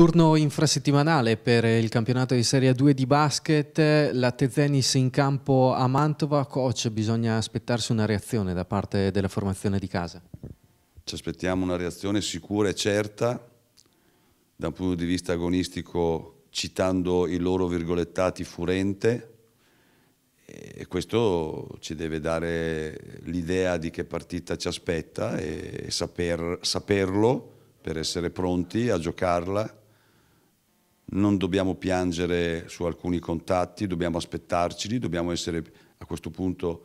Turno infrasettimanale per il campionato di Serie 2 di basket, la Tezenis in campo a Mantova, coach bisogna aspettarsi una reazione da parte della formazione di casa? Ci aspettiamo una reazione sicura e certa, da un punto di vista agonistico citando i loro virgolettati furente e questo ci deve dare l'idea di che partita ci aspetta e saper, saperlo per essere pronti a giocarla non dobbiamo piangere su alcuni contatti, dobbiamo aspettarceli, dobbiamo essere a questo punto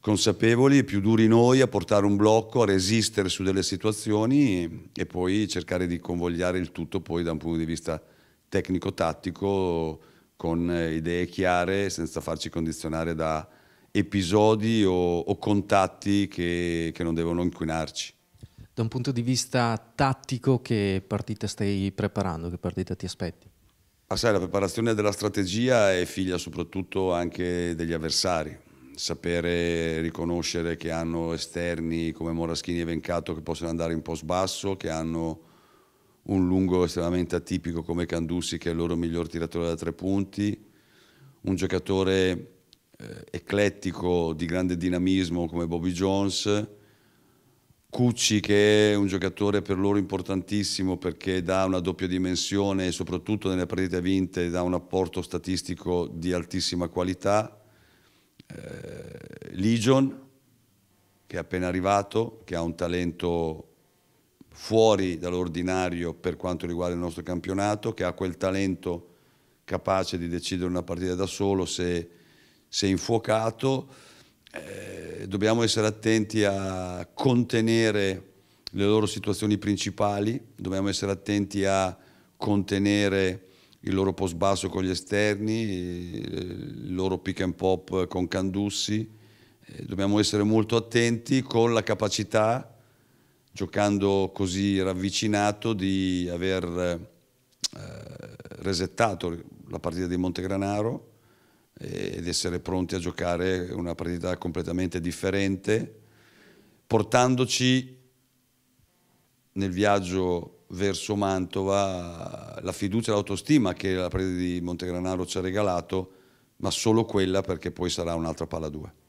consapevoli e più duri noi a portare un blocco, a resistere su delle situazioni e poi cercare di convogliare il tutto poi da un punto di vista tecnico-tattico con idee chiare senza farci condizionare da episodi o, o contatti che, che non devono inquinarci da un punto di vista tattico che partita stai preparando, che partita ti aspetti? Ah, sai, la preparazione della strategia è figlia soprattutto anche degli avversari, sapere riconoscere che hanno esterni come Moraschini e Vencato che possono andare in post basso, che hanno un lungo estremamente atipico come Candussi che è il loro miglior tiratore da tre punti, un giocatore eh, eclettico di grande dinamismo come Bobby Jones, Cucci che è un giocatore per loro importantissimo perché dà una doppia dimensione e soprattutto nelle partite vinte dà un apporto statistico di altissima qualità. Eh, Legion che è appena arrivato, che ha un talento fuori dall'ordinario per quanto riguarda il nostro campionato, che ha quel talento capace di decidere una partita da solo se, se infuocato eh, dobbiamo essere attenti a contenere le loro situazioni principali, dobbiamo essere attenti a contenere il loro post basso con gli esterni, il loro pick and pop con Candussi, eh, dobbiamo essere molto attenti con la capacità giocando così ravvicinato di aver eh, resettato la partita di Montegranaro eh, ed essere pronti a giocare una partita completamente differente, portandoci nel viaggio verso Mantova la fiducia e l'autostima che la partita di Montegranaro ci ha regalato, ma solo quella perché poi sarà un'altra palla 2.